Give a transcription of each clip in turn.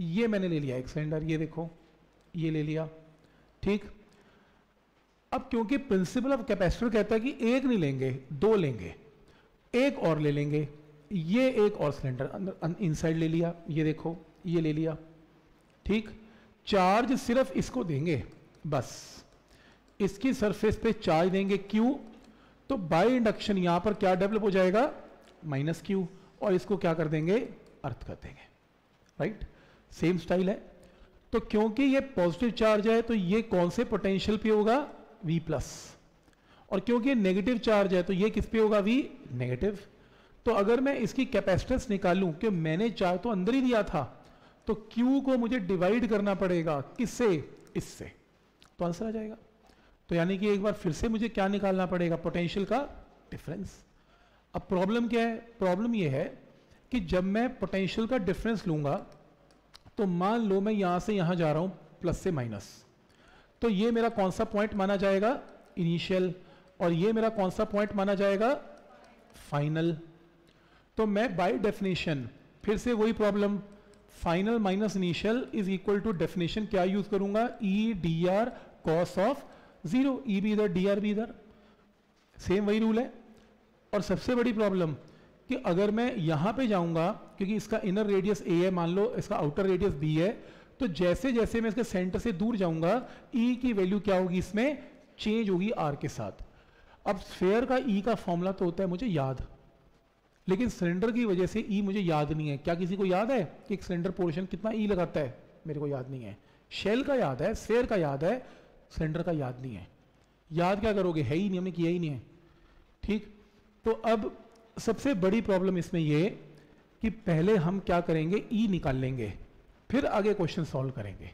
ये मैंने ले लिया एक सिलेंडर ये देखो ये ले लिया ठीक अब क्योंकि प्रिंसिपल ऑफ कैपेसिटर कहता है कि एक नहीं लेंगे दो लेंगे एक और ले लेंगे ये एक और सिलेंडर अंदर इनसाइड ले लिया ये देखो ये ले लिया ठीक चार्ज सिर्फ इसको देंगे बस इसकी सरफेस पे चार्ज देंगे क्यू तो बाय इंडक्शन यहां पर क्या डेवलप हो जाएगा माइनस क्यू और इसको क्या कर देंगे अर्थ कर देंगे राइट right? सेम स्टाइल है तो क्योंकि ये पॉजिटिव चार्ज है तो ये कौन से पोटेंशियल पे होगा V प्लस और क्योंकि ये नेगेटिव चार्ज है तो ये किस पे होगा V नेगेटिव तो अगर मैं इसकी कैपेसिटेंस निकालूं कि मैंने चार्ज तो अंदर ही दिया था तो Q को मुझे डिवाइड करना पड़ेगा किससे इससे तो आंसर आ जाएगा तो यानी कि एक बार फिर से मुझे क्या निकालना पड़ेगा पोटेंशियल का डिफरेंस अब प्रॉब्लम क्या है प्रॉब्लम यह है कि जब मैं पोटेंशियल का डिफरेंस लूंगा तो मान लो मैं यहां से यहां जा रहा हूं प्लस से माइनस तो ये मेरा कौन सा पॉइंट माना जाएगा इनिशियल और ये मेरा कौन सा पॉइंट माना जाएगा फाइनल तो मैं बाय डेफिनेशन फिर से वही problem final minus initial is equal to definition क्या यूज करूंगा E D R cos of zero E भी इधर डी आर भी इधर सेम वही रूल है और सबसे बड़ी प्रॉब्लम कि अगर मैं यहां पे जाऊँगा क्योंकि इसका इनर रेडियस ए है मान लो इसका आउटर रेडियस बी है तो जैसे जैसे मैं इसके सेंटर से दूर जाऊंगा ई e की वैल्यू क्या होगी इसमें चेंज होगी आर के साथ अब स्फेयर का ई e का फॉर्मूला तो होता है मुझे याद लेकिन सिलेंडर की वजह से ई e मुझे याद नहीं है क्या किसी को याद है कि एक सिलेंडर पोर्शन कितना ई e लगाता है मेरे को याद नहीं है शेल का याद है स्फेयर का याद है सिलेंडर का याद नहीं है याद क्या करोगे है ही नहीं हमने किया ही नहीं है ठीक तो अब सबसे बड़ी प्रॉब्लम इसमें यह कि पहले हम क्या करेंगे ई e निकाल लेंगे फिर आगे क्वेश्चन सॉल्व करेंगे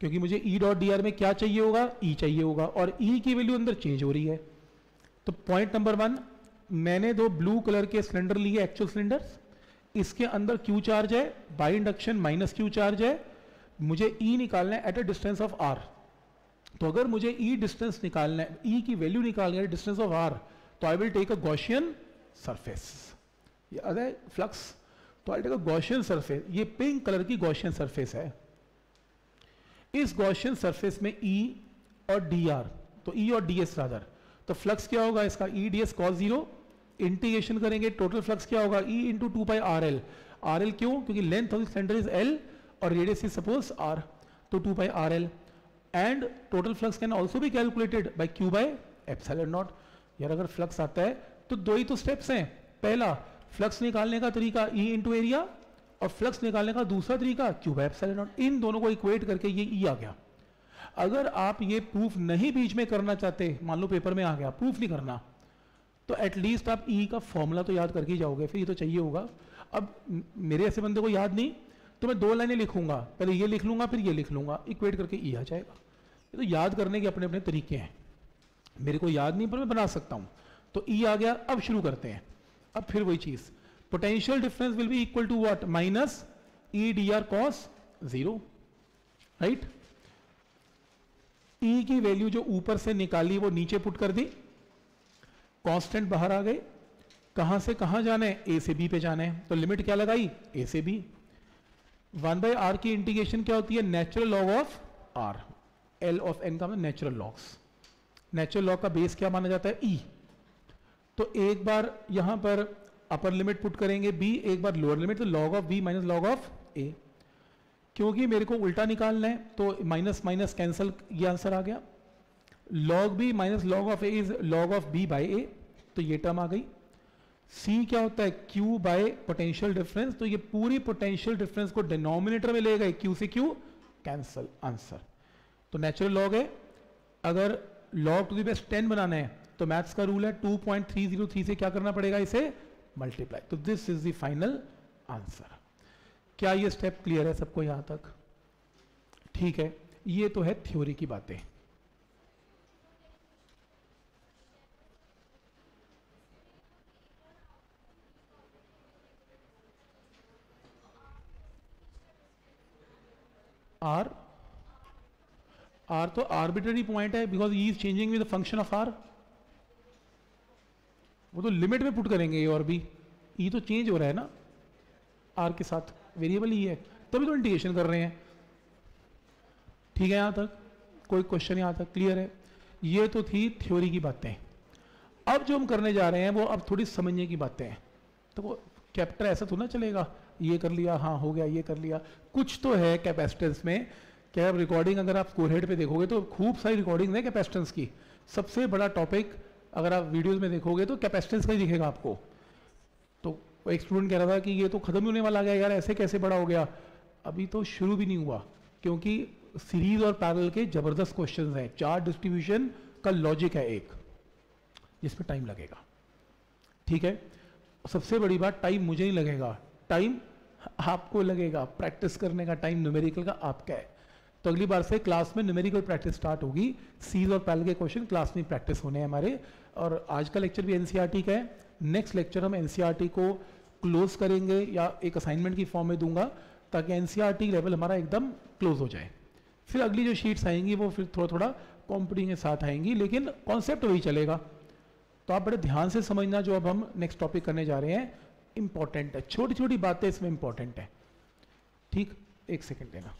क्योंकि मुझे ई डॉट डी में क्या चाहिए होगा ई e चाहिए होगा और ई e की वैल्यू अंदर चेंज हो रही है तो पॉइंट नंबर वन मैंने दो ब्लू कलर के सिलेंडर लिए एक्चुअल सिलेंडर इसके अंदर क्यू चार्ज है by induction minus Q charge है मुझे ई e निकालना है at a distance of R तो अगर मुझे ई e डिस्टेंस निकालना है ई e की वैल्यू निकालना है डिस्टेंस ऑफ आर तो I will take a Gaussian surface are there flux तो आई टेक गॉशियन सरफेस ये पिंक कलर की गॉशियन सरफेस है इस गॉशियन सरफेस में ई e और डी आर तो ई e और डी एस रादर तो फ्लक्स क्या होगा इसका E D S cos zero integration करेंगे टोटल फ्लक्स क्या होगा E into two by R L R L क्यों क्योंकि length of centre is L और रेडियस इज सपोज आर तो two by R L and total flux can also भी calculated by Q by epsilon naught यार अगर flux आता है तो दो ही तो स्टेप्स हैं पहला फ्लक्स निकालने का तरीका ई इंटू एरिया और फ्लक्स निकालने का दूसरा तरीका क्यूब एप्सिलॉन इन दोनों को इक्वेट करके ये ई e आ गया अगर आप ये प्रूफ नहीं बीच में करना चाहते मान लो पेपर में आ गया प्रूफ नहीं करना तो एटलीस्ट आप ई e का फॉर्मूला तो याद करके जाओगे फिर ये तो चाहिए होगा अब मेरे ऐसे बंदे को याद नहीं तो मैं दो लाइनें लिखूंगा पहले ये लिख लूंगा फिर ये लिख लूंगा इक्वेट करके ई e आ जाएगा ये तो याद करने के अपने अपने तरीके हैं मेरे को याद नहीं पर मैं बना सकता हूं तो ई e आ गया अब शुरू करते हैं अब फिर वही चीज potential difference will be equal to what minus E D R cos zero right E की वैल्यू जो ऊपर से निकाली वो नीचे पुट कर दी कांस्टेंट बाहर आ गए कहां से कहां जाने ए से बी पे जाने तो लिमिट क्या लगाई ए से बी वन बाई आर की इंटीग्रेशन क्या होती है natural log of R L of N का नेचुरल लॉग्स नेचुरल लॉग का बेस क्या माना जाता है ई e. तो एक बार यहां पर अपर लिमिट पुट करेंगे बी एक बार लोअर लिमिट तो log of B minus log of A क्योंकि मेरे को उल्टा निकालना है तो माइनस माइनस कैंसल ये आंसर आ गया log B minus log of A is log of B by A तो ये टर्म आ गई सी क्या होता है क्यू बाय पोटेंशियल डिफरेंस तो ये पूरी पोटेंशियल डिफरेंस को डिनोमिनेटर में ले गए क्यू से क्यू कैंसल आंसर तो नेचुरल लॉग है अगर log to the best ten बनाना है तो मैथ्स का रूल है 2.303 से क्या करना पड़ेगा इसे मल्टीप्लाई तो this is the final answer क्या ये स्टेप क्लियर है सबको यहां तक ठीक है ये तो है थ्योरी की बातें आर आर तो आर्बिटरी पॉइंट है because E is changing with function of R वो तो लिमिट में पुट करेंगे ए और बी ई e तो चेंज हो रहा है ना आर के साथ वेरिएबल ई e है तभी तो इंटीग्रेशन कर रहे हैं ठीक है यहाँ तक कोई क्वेश्चन यहाँ तक क्लियर है ये तो थी थ्योरी की बातें अब जो हम करने जा रहे हैं वो अब थोड़ी समझने की बातें हैं तो वो कैप्टर ऐसा तो ना चलेगा ये कर लिया हाँ हो गया ये कर लिया कुछ तो है कैपेसिटेंस में क्या रिकॉर्डिंग अगर आप हेड पे देखोगे तो खूब सारी रिकॉर्डिंग है कैपेसिटेंस की सबसे बड़ा टॉपिक अगर आप वीडियोस में देखोगे तो कैपेसिटेंस का ही दिखेगा आपको तो एक स्टूडेंट कह रहा था कि ये तो ख़त्म होने वाला गया यार ऐसे कैसे बड़ा हो गया अभी तो शुरू भी नहीं हुआ क्योंकि सीरीज और पैरल के ज़बरदस्त क्वेश्चन हैं चार डिस्ट्रीब्यूशन का लॉजिक है एक जिसमें टाइम लगेगा ठीक है सबसे बड़ी बात टाइम मुझे नहीं लगेगा टाइम आपको लगेगा प्रैक्टिस करने का टाइम न्यूमेरिकल का आपका है तो अगली बार से क्लास में न्यूमेरिकल प्रैक्टिस स्टार्ट होगी सीज और पैल के क्वेश्चन क्लास में प्रैक्टिस होने हैं हमारे और आज का लेक्चर भी एन e का है नेक्स्ट लेक्चर हम एन e को क्लोज करेंगे या एक असाइनमेंट की फॉर्म में दूंगा ताकि एन लेवल e हमारा एकदम क्लोज हो जाए फिर अगली जो शीट्स आएंगी वो फिर थोड़ा थोड़ा कॉम्पिटिंग के साथ आएंगी लेकिन कॉन्सेप्ट वही चलेगा तो आप बड़े ध्यान से समझना जो अब हम नेक्स्ट टॉपिक करने जा रहे हैं इंपॉर्टेंट है छोटी छोटी बातें इसमें इंपॉर्टेंट है ठीक एक सेकेंड देना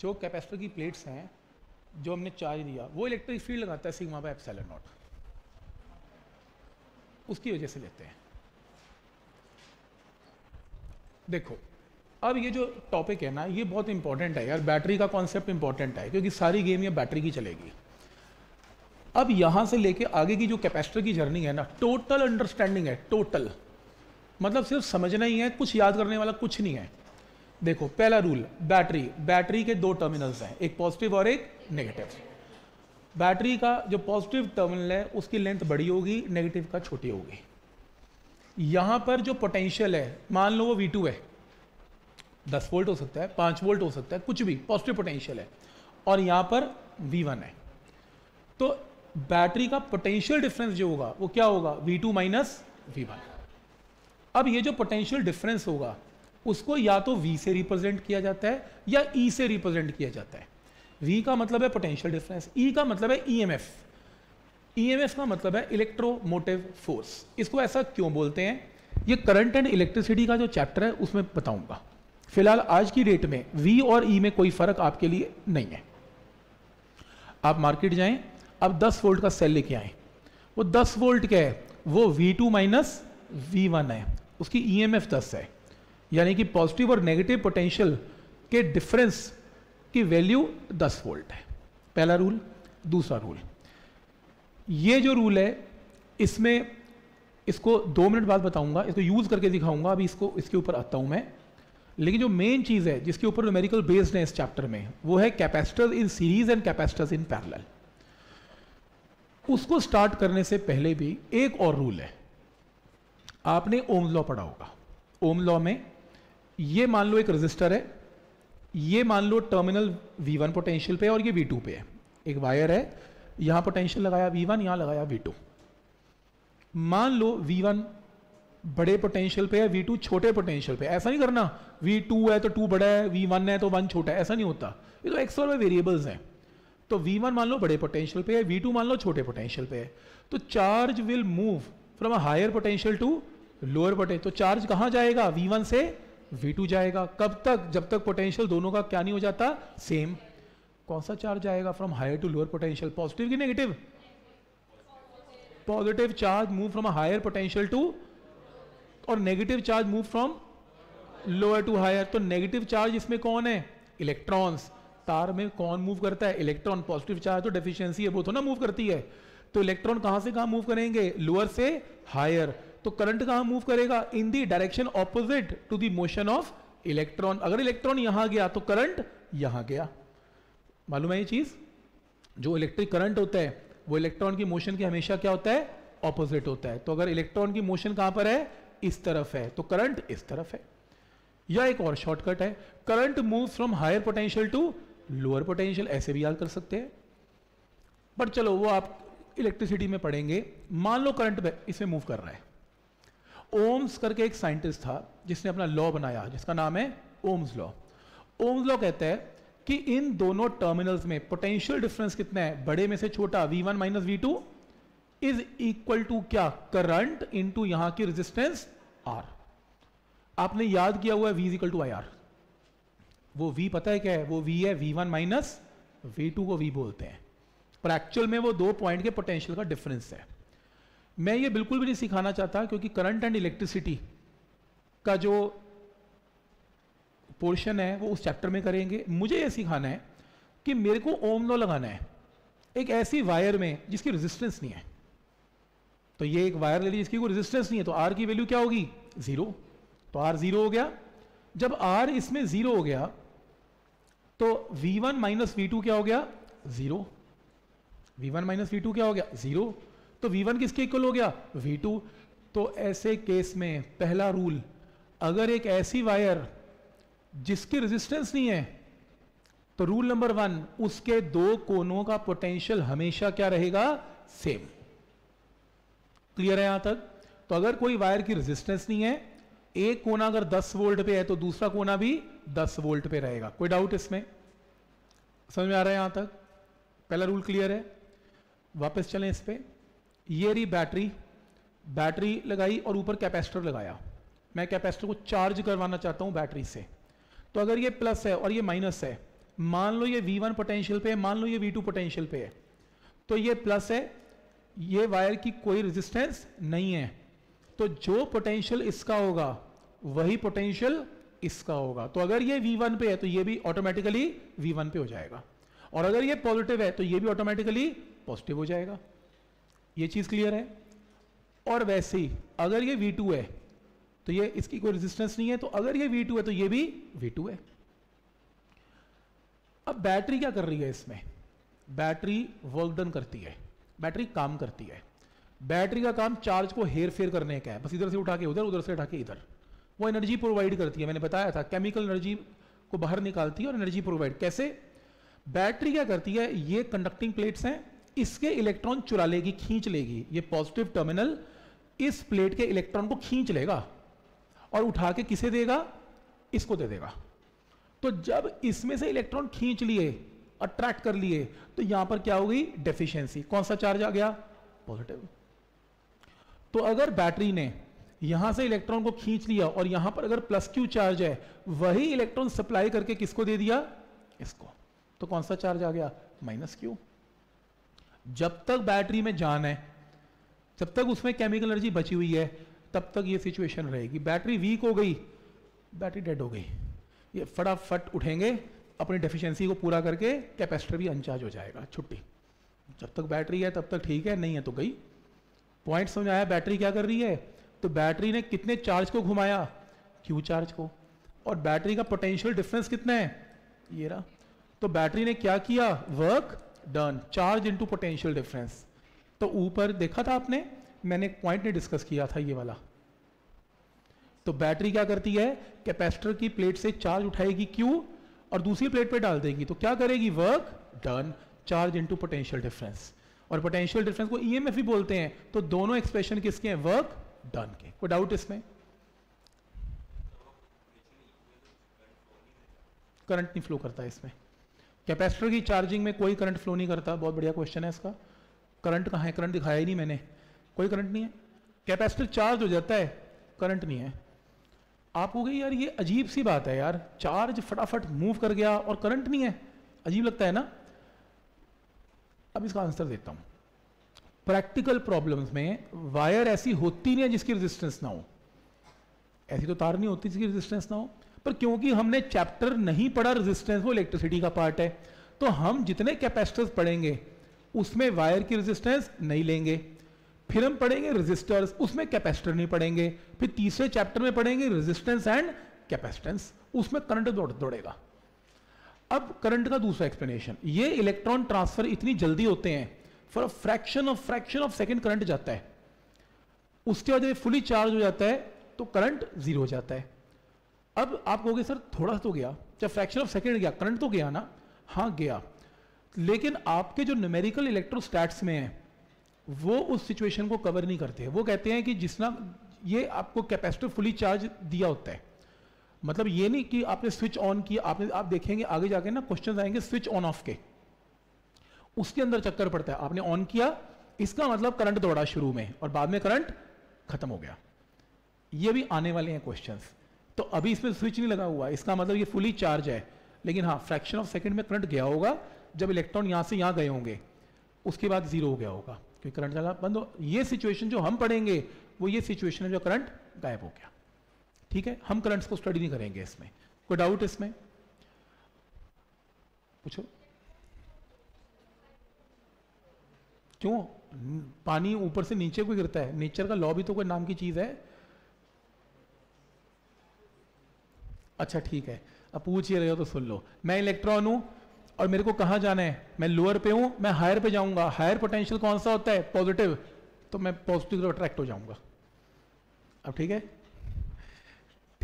जो कैपेसिटर की प्लेट्स हैं जो हमने चार्ज दिया वो इलेक्ट्रिक फील्ड लगाता है सिग्मा बाय एप्सिलॉन नॉट उसकी वजह से लेते हैं देखो अब ये जो टॉपिक है ना ये बहुत इंपॉर्टेंट है यार बैटरी का कॉन्सेप्ट इंपॉर्टेंट है क्योंकि सारी गेम ये बैटरी की चलेगी अब यहां से लेके आगे की जो कैपेसिटर की जर्नी है ना टोटल अंडरस्टैंडिंग है टोटल मतलब सिर्फ समझना ही है कुछ याद करने वाला कुछ नहीं है देखो पहला रूल बैटरी बैटरी के दो टर्मिनल्स हैं एक पॉजिटिव और एक नेगेटिव बैटरी का जो पॉजिटिव टर्मिनल है उसकी लेंथ बड़ी होगी नेगेटिव का छोटी होगी यहां पर जो पोटेंशियल है मान लो वो वी है दस वोल्ट हो सकता है पांच वोल्ट हो सकता है कुछ भी पॉजिटिव पोटेंशियल है और यहां पर वी है तो बैटरी का पोटेंशियल डिफरेंस जो होगा वो क्या होगा V two minus V one अब ये जो पोटेंशियल डिफरेंस होगा उसको या तो वी से रिप्रेजेंट किया जाता है या ई e से रिप्रेजेंट किया जाता है वी का मतलब है पोटेंशियल डिफरेंस ई का मतलब है ईएमएफ e ईएमएफ e का मतलब है इलेक्ट्रोमोटिव फोर्स इसको ऐसा क्यों बोलते हैं ये करंट एंड इलेक्ट्रिसिटी का जो चैप्टर है उसमें बताऊंगा फिलहाल आज की डेट में वी और ई e में कोई फर्क आपके लिए नहीं है आप मार्केट जाएं आप 10 वोल्ट का सेल लेके आए वो 10 वोल्ट क्या है वो V two minus V one है उसकी ई एम एफ दस है यानी कि पॉजिटिव और नेगेटिव पोटेंशियल के डिफरेंस की वैल्यू दस वोल्ट है पहला रूल दूसरा रूल ये जो रूल है इसमें इसको दो मिनट बाद बताऊंगा इसको यूज़ करके दिखाऊंगा अभी इसको इसके ऊपर आता हूं मैं लेकिन जो मेन चीज़ है जिसके ऊपर न्यूमेरिकल बेस्ड है इस चैप्टर में वो है capacitor in series and capacitor in parallel उसको स्टार्ट करने से पहले भी एक और रूल है आपने ओम लॉ पढ़ा होगा ओम लॉ में ये मान लो एक रजिस्टर है ये मान लो टर्मिनल V1 पोटेंशियल पे और ये V2 पे है एक वायर है यहां पोटेंशियल लगाया V1 यहां लगाया V2 मान लो V1 बड़े पोटेंशियल पे है V2 छोटे पोटेंशियल पे ऐसा नहीं करना V2 है तो 2 बड़ा है V1 है तो 1 छोटा है ऐसा नहीं होता ये तो एक्स और वाई वेरिएबल्स हैं तो V1 मान लो बड़े पोटेंशियल पे है V2 मान लो छोटे पोटेंशियल पे है तो charge will move from a higher potential to lower potential तो चार्ज कहाँ जाएगा वी से V2 जाएगा कब तक जब तक पोटेंशियल दोनों का क्या नहीं हो जाता सेम कौन सा चार्ज आएगा from higher to lower potential positive की negative positive charge move from higher potential to और negative charge move from lower to higher तो नेगेटिव चार्ज इसमें कौन है इलेक्ट्रॉन्स तार में कौन मूव करता है इलेक्ट्रॉन पॉजिटिव चार्ज तो डेफिशिएंसी है वो तो ना मूव करती है तो इलेक्ट्रॉन कहां से कहां मूव करेंगे लोअर से हायर तो करंट कहां मूव करेगा in the direction opposite to the motion of electron अगर इलेक्ट्रॉन यहां गया तो करंट यहां गया मालूम है ये चीज जो इलेक्ट्रिक करंट होता है वो इलेक्ट्रॉन की मोशन के हमेशा क्या होता है ऑपोजिट होता है तो अगर इलेक्ट्रॉन की मोशन कहां पर है इस तरफ है तो करंट इस तरफ है या एक और शॉर्टकट है current move from higher potential to lower potential ऐसे भी याद कर सकते हैं बट चलो वो आप इलेक्ट्रिसिटी में पढ़ेंगे मान लो करंट इसमें मूव कर रहा है ओम्स करके एक साइंटिस्ट था जिसने अपना लॉ बनाया जिसका नाम है ओम्स लॉ ओम्स लॉ कहते हैं कि इन दोनों टर्मिनल्स में पोटेंशियल डिफरेंस कितना है बड़े में से छोटा V one minus V two is equal to क्या करंट इन टू यहां की रेजिस्टेंस आर आपने याद किया हुआ है V equal to I R वो वी पता है क्या है वो वी है V one minus V two को वी बोलते हैं पर एक्चुअल में वो दो पॉइंट के पोटेंशियल का डिफरेंस है मैं ये बिल्कुल भी नहीं सिखाना चाहता क्योंकि करंट एंड इलेक्ट्रिसिटी का जो पोर्शन है वो उस चैप्टर में करेंगे मुझे ये सिखाना है कि मेरे को ओम लो लगाना है एक ऐसी वायर में जिसकी रेजिस्टेंस नहीं है तो ये एक वायर ले ली जिसकी कोई रेजिस्टेंस नहीं है तो आर की वैल्यू क्या होगी जीरो तो आर जीरो हो गया जब आर इसमें जीरो हो गया तो V one minus V two क्या हो गया zero V one minus V two क्या हो गया जीरो तो V1 किसके इक्वल हो गया V2 तो ऐसे केस में पहला रूल अगर एक ऐसी वायर जिसकी रेजिस्टेंस नहीं है तो रूल नंबर वन उसके दो कोनों का पोटेंशियल हमेशा क्या रहेगा सेम क्लियर है यहां तक तो अगर कोई वायर की रेजिस्टेंस नहीं है एक कोना अगर 10 वोल्ट पे है तो दूसरा कोना भी 10 वोल्ट पे रहेगा कोई डाउट इसमें समझ में आ रहा है यहां तक पहला रूल क्लियर है वापस चलें इस पर ये रही बैटरी बैटरी लगाई और ऊपर कैपेसिटर लगाया मैं कैपेसिटर को चार्ज करवाना चाहता हूँ बैटरी से तो अगर ये प्लस है और ये माइनस है मान लो ये वन पोटेंशियल पे है मान लो ये टू पोटेंशियल पे है तो ये प्लस है ये वायर की कोई रेजिस्टेंस नहीं है तो जो पोटेंशियल इसका होगा वही पोटेंशियल इसका होगा तो अगर ये वन पे है तो ये भी ऑटोमेटिकली वन पे हो जाएगा और अगर ये पॉजिटिव है तो ये भी ऑटोमेटिकली पॉजिटिव हो जाएगा ये चीज़ क्लियर है और वैसे ही अगर ये V2 है तो ये इसकी कोई रेजिस्टेंस नहीं है तो अगर ये V2 है तो ये भी V2 है अब बैटरी क्या कर रही है इसमें बैटरी वर्क डन करती है बैटरी काम करती है बैटरी का काम चार्ज को हेर फेर करने का है बस इधर से उठा के उधर उधर से उठा के इधर वो एनर्जी प्रोवाइड करती है मैंने बताया था केमिकल एनर्जी को बाहर निकालती है और एनर्जी प्रोवाइड कैसे बैटरी क्या करती है ये कंडक्टिंग प्लेट्स हैं इसके इलेक्ट्रॉन चुरा लेगी खींच लेगी ये पॉजिटिव टर्मिनल इस प्लेट के इलेक्ट्रॉन को खींच लेगा और उठा के किसे देगा इसको दे देगा तो जब इसमें से इलेक्ट्रॉन खींच लिए अट्रैक्ट कर लिए तो यहां पर क्या होगी डेफिशिएंसी कौन सा चार्ज आ गया पॉजिटिव तो अगर बैटरी ने यहां से इलेक्ट्रॉन को खींच लिया और यहां पर अगर प्लस क्यू चार्ज है वही इलेक्ट्रॉन सप्लाई करके किसको दे दिया इसको तो कौन सा चार्ज आ गया माइनस क्यू जब तक बैटरी में जान है जब तक उसमें केमिकल एनर्जी बची हुई है तब तक ये सिचुएशन रहेगी बैटरी वीक हो गई बैटरी डेड हो गई ये फटाफट उठेंगे अपनी डेफिशिएंसी को पूरा करके कैपेसिटर भी अनचार्ज हो जाएगा छुट्टी जब तक बैटरी है तब तक ठीक है नहीं है तो गई पॉइंट समझ आया बैटरी क्या कर रही है तो बैटरी ने कितने चार्ज को घुमाया क्यू चार्ज को और बैटरी का पोटेंशियल डिफरेंस कितना है ये रहा तो बैटरी ने क्या किया work done charge into potential difference तो ऊपर देखा था आपने मैंने एक पॉइंट ने डिस्कस किया था ये वाला तो बैटरी क्या करती है कैपेसिटर की प्लेट से चार्ज उठाएगी क्यू और दूसरी प्लेट पे डाल देगी तो क्या करेगी work done charge into potential difference और पोटेंशियल डिफरेंस को ईएमएफ e भी बोलते हैं तो दोनों एक्सप्रेशन किसके हैं वर्क डन के कोई डाउट इसमें करंट नहीं फ्लो करता है इसमें कैपेसिटर की चार्जिंग में कोई करंट फ्लो नहीं करता बहुत बढ़िया क्वेश्चन है इसका करंट कहाँ है करंट दिखाया ही नहीं मैंने कोई करंट नहीं है कैपेसिटर चार्ज हो जाता है करंट नहीं है आप हो गई यार ये अजीब सी बात है यार चार्ज फटाफट मूव कर गया और करंट नहीं है अजीब लगता है ना अब इसका आंसर देता हूं प्रैक्टिकल प्रॉब्लम्स में वायर ऐसी होती नहीं है जिसकी रेजिस्टेंस ना हो ऐसी तो तार नहीं होती जिसकी रेजिस्टेंस ना हो पर क्योंकि हमने चैप्टर नहीं पढ़ा रेजिस्टेंस वो इलेक्ट्रिसिटी का पार्ट है तो हम जितने कैपेसिटर्स पढ़ेंगे उसमें वायर की रेजिस्टेंस नहीं लेंगे फिर हम पढ़ेंगे रेजिस्टर्स उसमें कैपेसिटर नहीं पढ़ेंगे फिर तीसरे चैप्टर में पढ़ेंगे रेजिस्टेंस एंड कैपेसिटेंस उसमें करंट दौड़ेगा अब करंट का दूसरा एक्सप्लेनेशन ये इलेक्ट्रॉन ट्रांसफर इतनी जल्दी होते हैं for fraction of fraction of second current जाता है उसके बाद फुली चार्ज हो जाता है तो करंट जीरो हो जाता है अब आप कहोगे सर थोड़ा सा तो गया चाहे फ्रैक्शन ऑफ सेकेंड गया करंट तो गया ना हाँ गया लेकिन आपके जो न्यूमेरिकल इलेक्ट्रोस्टैट्स में है वो उस सिचुएशन को कवर नहीं करते वो कहते हैं कि जिसना ये आपको कैपेसिटर फुली चार्ज दिया होता है मतलब ये नहीं कि आपने स्विच ऑन किया आपने आप देखेंगे आगे जाके ना क्वेश्चन आएंगे स्विच ऑन ऑफ के उसके अंदर चक्कर पड़ता है आपने ऑन किया इसका मतलब करंट दौड़ा शुरू में और बाद में करंट खत्म हो गया ये भी आने वाले हैं क्वेश्चंस तो अभी इसमें स्विच नहीं लगा हुआ है इसका मतलब ये फुली चार्ज है लेकिन हाँ फ्रैक्शन ऑफ सेकंड में करंट गया होगा जब इलेक्ट्रॉन यहाँ से यहाँ गए होंगे उसके बाद जीरो हो गया होगा क्योंकि करंट चला बंद हो ये सिचुएशन जो हम पढ़ेंगे वो ये सिचुएशन है जो करंट गायब हो गया ठीक है हम करंट्स को स्टडी नहीं करेंगे इसमें कोई डाउट इसमें पूछो क्यों पानी ऊपर से नीचे को गिरता है नेचर का लॉ भी तो कोई नाम की चीज़ है अच्छा ठीक है अब पूछ ही रहे हो तो सुन लो मैं इलेक्ट्रॉन हूं और मेरे को कहां जाना है मैं लोअर पे हूं मैं हायर पे जाऊंगा हायर पोटेंशियल कौन सा होता है पॉजिटिव तो मैं पॉजिटिव तरफ अट्रैक्ट हो जाऊंगा अब ठीक है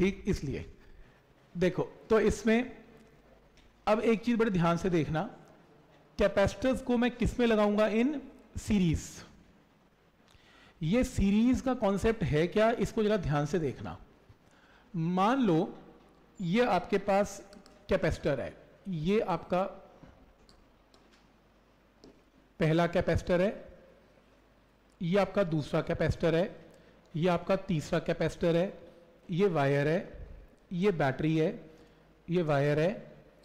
ठीक इसलिए देखो तो इसमें अब एक चीज़ बड़े ध्यान से देखना कैपेसिटर्स को मैं किस में लगाऊंगा इन सीरीज ये सीरीज का कॉन्सेप्ट है क्या इसको जरा ध्यान से देखना मान लो ये आपके पास कैपेसिटर है ये आपका पहला कैपेसिटर है ये आपका दूसरा कैपेसिटर है ये आपका तीसरा कैपेसिटर है ये वायर है ये बैटरी है ये वायर है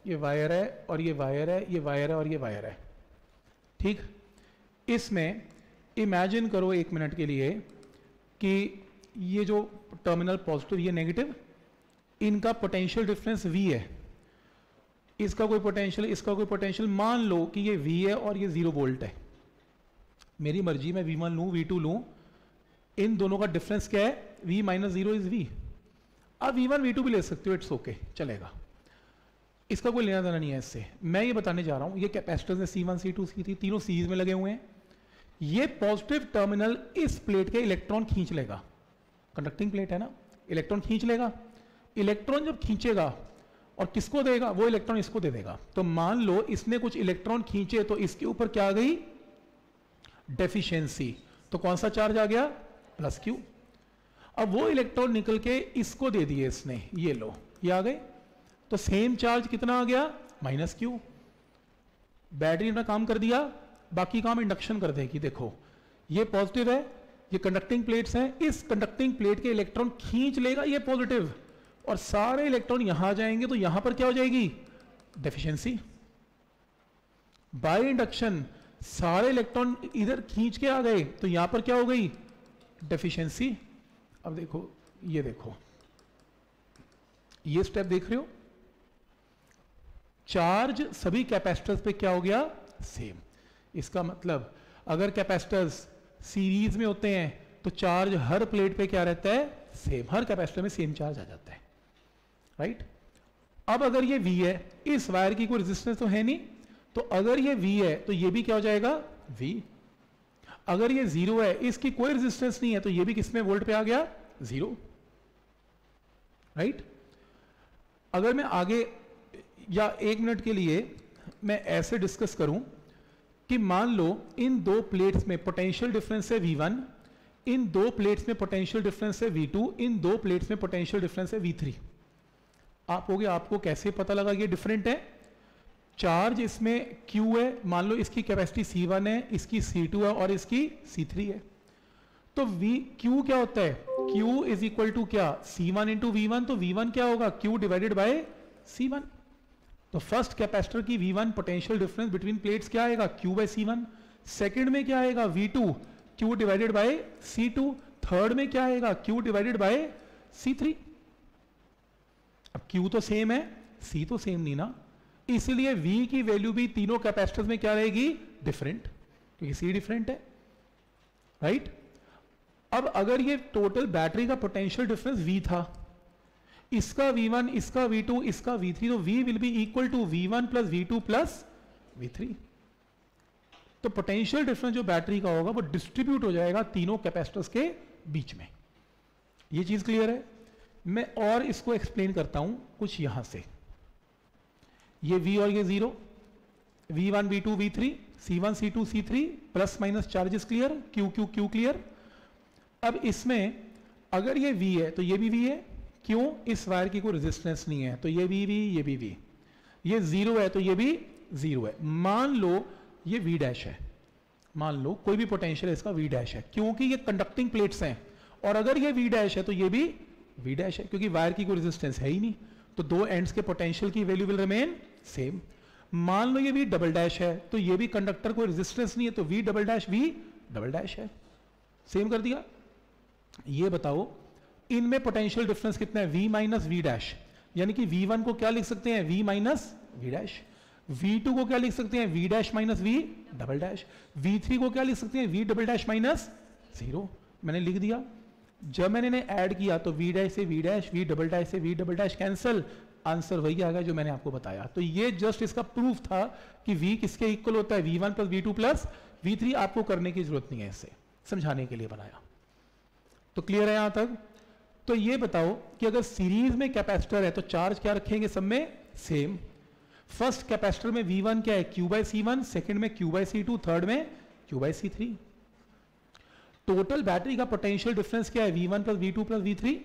ये वायर है और ये वायर है ये वायर है और ये वायर है ठीक इसमें इमेजिन करो एक मिनट के लिए कि ये जो टर्मिनल पॉजिटिव ये नेगेटिव इनका पोटेंशियल डिफरेंस वी है इसका कोई पोटेंशियल इसका कोई पोटेंशियल मान लो कि ये वी है और ये जीरो वोल्ट है मेरी मर्जी मैं वी वन लू वी टू लू इन दोनों का डिफरेंस क्या है V minus zero is V अब वी वन वी टू भी ले सकते हो इट्स ओके चलेगा इसका कोई लेना देना नहीं है इससे मैं ये बताने जा रहा हूं ये कैपेसिटर है C one C two C three तीनों सीज में लगे हुए हैं ये पॉजिटिव टर्मिनल इस प्लेट के इलेक्ट्रॉन खींच लेगा कंडक्टिंग प्लेट है ना इलेक्ट्रॉन खींच लेगा इलेक्ट्रॉन जब खींचेगा और किसको देगा वो इलेक्ट्रॉन इसको दे देगा तो मान लो इसने कुछ इलेक्ट्रॉन खींचे तो इसके ऊपर क्या आ गई डेफिशिएंसी तो कौन सा चार्ज आ गया प्लस क्यू अब वो इलेक्ट्रॉन निकल के इसको दे दिए इसने ये लो ये आ गए तो सेम चार्ज कितना आ गया माइनस क्यू बैटरी ने काम कर दिया बाकी काम इंडक्शन कर देगी देखो ये पॉजिटिव है ये कंडक्टिंग प्लेट्स हैं इस कंडक्टिंग प्लेट के इलेक्ट्रॉन खींच लेगा ये पॉजिटिव और सारे इलेक्ट्रॉन यहां जाएंगे तो यहां पर क्या हो जाएगी डेफिशिएंसी बाय इंडक्शन सारे इलेक्ट्रॉन इधर खींच के आ गए तो यहां पर क्या हो गई डेफिशिएंसी अब देखो ये देखो ये स्टेप देख रहे हो चार्ज सभी कैपेसिटर्स पे क्या हो गया सेम इसका मतलब अगर कैपेसिटर्स सीरीज में होते हैं तो चार्ज हर प्लेट पे क्या रहता है सेम हर कैपेसिटर में सेम चार्ज आ जाता है राइट अब अगर ये वी है इस वायर की कोई रेजिस्टेंस तो है नहीं तो अगर ये वी है तो ये भी क्या हो जाएगा वी अगर ये जीरो है इसकी कोई रेजिस्टेंस नहीं है तो ये भी किसमें वोल्ट पे आ गया जीरो राइट अगर मैं आगे या एक मिनट के लिए मैं ऐसे डिस्कस करूं कि मान लो इन दो प्लेट्स में पोटेंशियल डिफरेंस है V1 इन दो प्लेट्स में पोटेंशियल डिफरेंस है V2 इन दो प्लेट्स में पोटेंशियल डिफरेंस है V3 आप हो गया आपको कैसे पता लगा ये डिफरेंट है चार्ज इसमें Q है मान लो इसकी कैपेसिटी C1 है इसकी C2 है और इसकी C3 है तो V Q क्या होता है Q इज इक्वल टू क्या C1 वन इंटू वी तो V1 क्या होगा Q डिवाइडेड बाय C1 तो फर्स्ट कैपेसिटर की V1 potential difference between plates क्या आएगा Q बाय C1 सेकंड में क्या आएगा V2 Q divided by C2 third में क्या आएगा Q डिवाइडेड बाय सी अब Q तो सेम है C तो सेम नहीं ना इसलिए V की वैल्यू भी तीनों कैपेसिटर्स में क्या रहेगी डिफरेंट क्योंकि C डिफरेंट है राइट right? अब अगर ये टोटल बैटरी का पोटेंशियल डिफरेंस V था इसका V1 इसका V2 इसका V3 तो V will be equal to V1 plus two plus three तो पोटेंशियल डिफरेंस जो बैटरी का होगा वो डिस्ट्रीब्यूट हो जाएगा तीनों कैपेसिटर्स के बीच में ये चीज क्लियर है मैं और इसको एक्सप्लेन करता हूं कुछ यहां से ये v और ये zero V one V two V three C one C two C three plus minus charges clear Q Q Q clear अब इसमें अगर ये v है तो ये भी v है क्यों इस वायर की कोई रेजिस्टेंस नहीं है तो ये भी v ये भी v ये जीरो है तो ये भी जीरो है मान लो ये v डैश है मान लो कोई भी पोटेंशियल इसका v डैश है क्योंकि ये कंडक्टिंग प्लेट्स हैं और अगर ये v डैश है तो ये भी वी डैश है क्योंकि वायर की कोई रेजिस्टेंस है ही नहीं तो दो एंड्स के पोटेंशियल की वैल्यू विल रिमेन सेम मान लो ये भी डबल डैश है तो ये भी कंडक्टर को रेजिस्टेंस नहीं है तो V double dash V double dash है सेम कर दिया ये बताओ इनमें पोटेंशियल डिफरेंस कितना है वी माइनस वी डैश यानी कि वी वन को क्या लिख सकते हैं V minus V dash V two को क्या लिख सकते हैं V dash minus V double dash V three को क्या लिख सकते हैं V double dash minus zero मैंने लिख दिया जब मैंने ने ऐड किया तो वी डैश से V dash V double dash से V double dash cancel answer वही आ गया जो मैंने आपको बताया तो ये जस्ट इसका प्रूफ था कि वी किसके इक्वल होता है V one plus V two plus V three आपको करने की जरूरत नहीं है इसे समझाने के लिए बनाया तो क्लियर है यहां तक तो ये बताओ कि अगर सीरीज में कैपेसिटर है तो चार्ज क्या रखेंगे सब में सेम फर्स्ट कैपेसिटर में v1 क्या है Q by C one second में Q by C two third में Q by C three total battery का पोटेंशियल डिफरेंस क्या है V one plus V two plus V three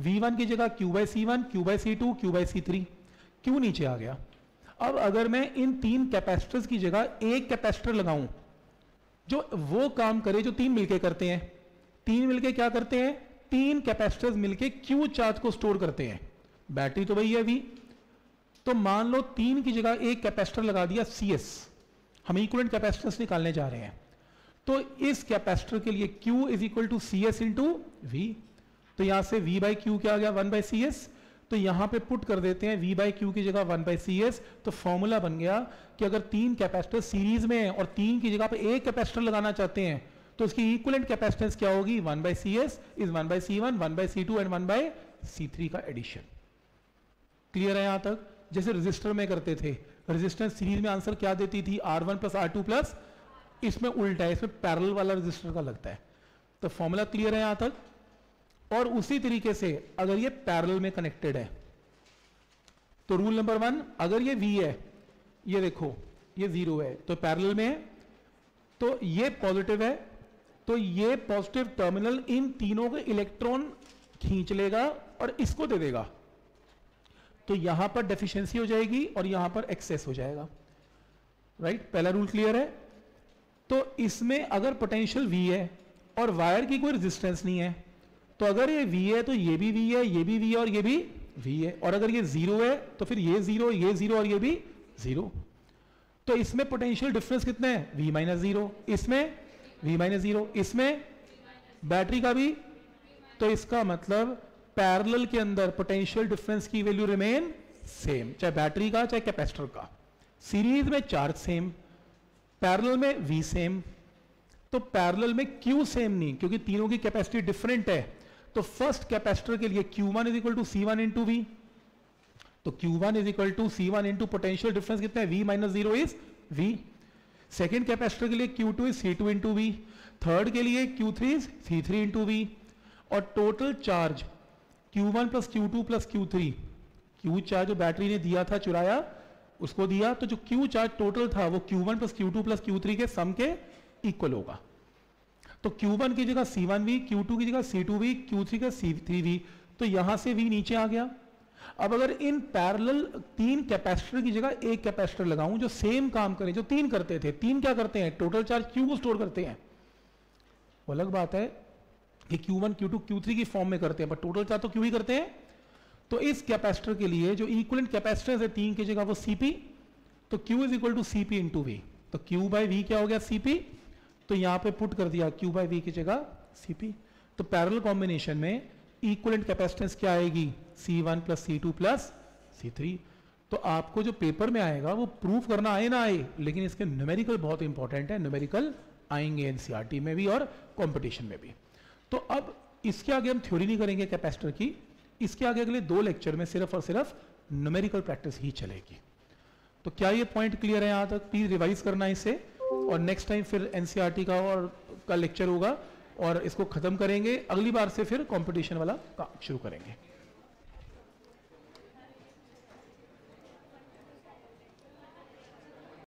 V one की जगह Q by C one Q by C two Q by C three Q नीचे आ गया अब अगर मैं इन तीन कैपेसिटर्स की जगह एक कैपेसिटर लगाऊं जो वो काम करे जो तीन मिलके करते हैं तीन मिलके क्या करते हैं तीन कैपेसिटर्स मिलके क्यू चार्ज को स्टोर करते हैं बैटरी तो वही है अभी तो मान लो तीन की जगह एक कैपेसिटर लगा दिया सी एस हम इक्वलेंट कैपेसिटेंस निकालने जा रहे हैं तो इस कैपेसिटर के लिए Q is equal to C S into V तो यहां से V बाई क्यू क्या आ गया वन बाई सी एस तो यहां पे पुट कर देते हैं V बाई क्यू की जगह वन बाई सी एस तो फॉर्मूला बन गया कि अगर तीन कैपेसिटर सीरीज में है और तीन की जगह पे एक कैपेसिटर लगाना चाहते हैं तो उसकी इक्वलेंट कैपेसिटेंस क्या होगी one by C S is one by C one one by C two and one by C three का एडिशन क्लियर है यहां तक जैसे रजिस्टर में करते थे रजिस्टर सीरीज में आंसर क्या देती थी R one plus R two plus इसमें उल्टा है इसमें पैरल वाला रजिस्टर का लगता है तो फॉर्मूला क्लियर है यहां तक और उसी तरीके से अगर ये पैरल में कनेक्टेड है तो रूल नंबर वन अगर ये वी है ये देखो ये जीरो है तो पैरल में है तो ये पॉजिटिव है तो ये पॉजिटिव टर्मिनल इन तीनों के इलेक्ट्रॉन खींच लेगा और इसको दे देगा तो यहां पर डेफिशिएंसी हो जाएगी और यहां पर एक्सेस हो जाएगा राइट right? पहला रूल क्लियर है तो इसमें अगर पोटेंशियल वी है और वायर की कोई रेजिस्टेंस नहीं है तो अगर ये वी है तो ये भी वी है ये भी वी है और ये भी वी है और अगर ये जीरो है तो फिर ये जीरो ये जीरो और ये भी जीरो तो इसमें पोटेंशियल डिफरेंस कितने हैं वी माइनस जीरो इसमें वी माइनस जीरो इसमें बैटरी का भी तो इसका मतलब पैरेलल के अंदर पोटेंशियल डिफरेंस की वैल्यू रिमेन सेम चाहे बैटरी का चाहे कैपेसिटर का सीरीज में चार्ज सेम पैरल में V सेम तो पैरल में Q सेम नहीं क्योंकि तीनों की कैपेसिटी डिफरेंट है तो फर्स्ट कैपेसिटर के लिए Q1 one is equal to C one into V तो Q1 one is equal to C one into potential difference कितना है V minus zero is V second capacitor के लिए Q2 two is C two into V third के लिए Q3 three is C three into V और total charge Q1 one plus Q two plus Q three Q charge battery ने दिया था चुराया उसको दिया तो जो Q चार्ज टोटल था वो Q1 one plus Q two plus Q three के सम के इक्वल होगा तो Q1 की जगह C1V, Q2 की जगह C2V, Q3 का C3V तो यहां से V नीचे आ गया अब अगर इन पैरेलल तीन कैपेसिटर की जगह एक कैपेसिटर लगाऊं जो सेम काम करें जो तीन करते थे तीन क्या करते हैं टोटल चार्ज Q को स्टोर करते हैं वो अलग बात है कि Q1, Q2, Q3 की फॉर्म में करते हैं पर टोटल चार्ज तो क्यों ही करते हैं तो इस कैपेसिटर के लिए जो इक्वलेंट कैपेसिटेंस है तीन की जगह वो सीपी तो Q is equal to CP into V तो Q बाई वी क्या हो गया सीपी तो यहां पे पुट कर दिया Q बाई वी की जगह सीपी तो पैरल कॉम्बिनेशन में इक्वलेंट कैपेसिटेंस क्या आएगी C one plus C two plus C three तो आपको जो पेपर में आएगा वो प्रूफ करना आए ना आए लेकिन इसके न्यूमेरिकल बहुत इंपॉर्टेंट है न्यूमेरिकल आएंगे एनसीआरटी e में भी और कॉम्पिटिशन में भी तो अब इसके आगे हम थ्योरी नहीं करेंगे कैपेसिटर की इसके आगे अगले दो लेक्चर में सिर्फ और सिर्फ न्यूमेरिकल प्रैक्टिस ही चलेगी तो क्या ये पॉइंट क्लियर है यहां तक प्लीज रिवाइज करना इसे और नेक्स्ट टाइम फिर एनसीईआरटी e का और का लेक्चर होगा और इसको खत्म करेंगे अगली बार से फिर कंपटीशन वाला काम शुरू करेंगे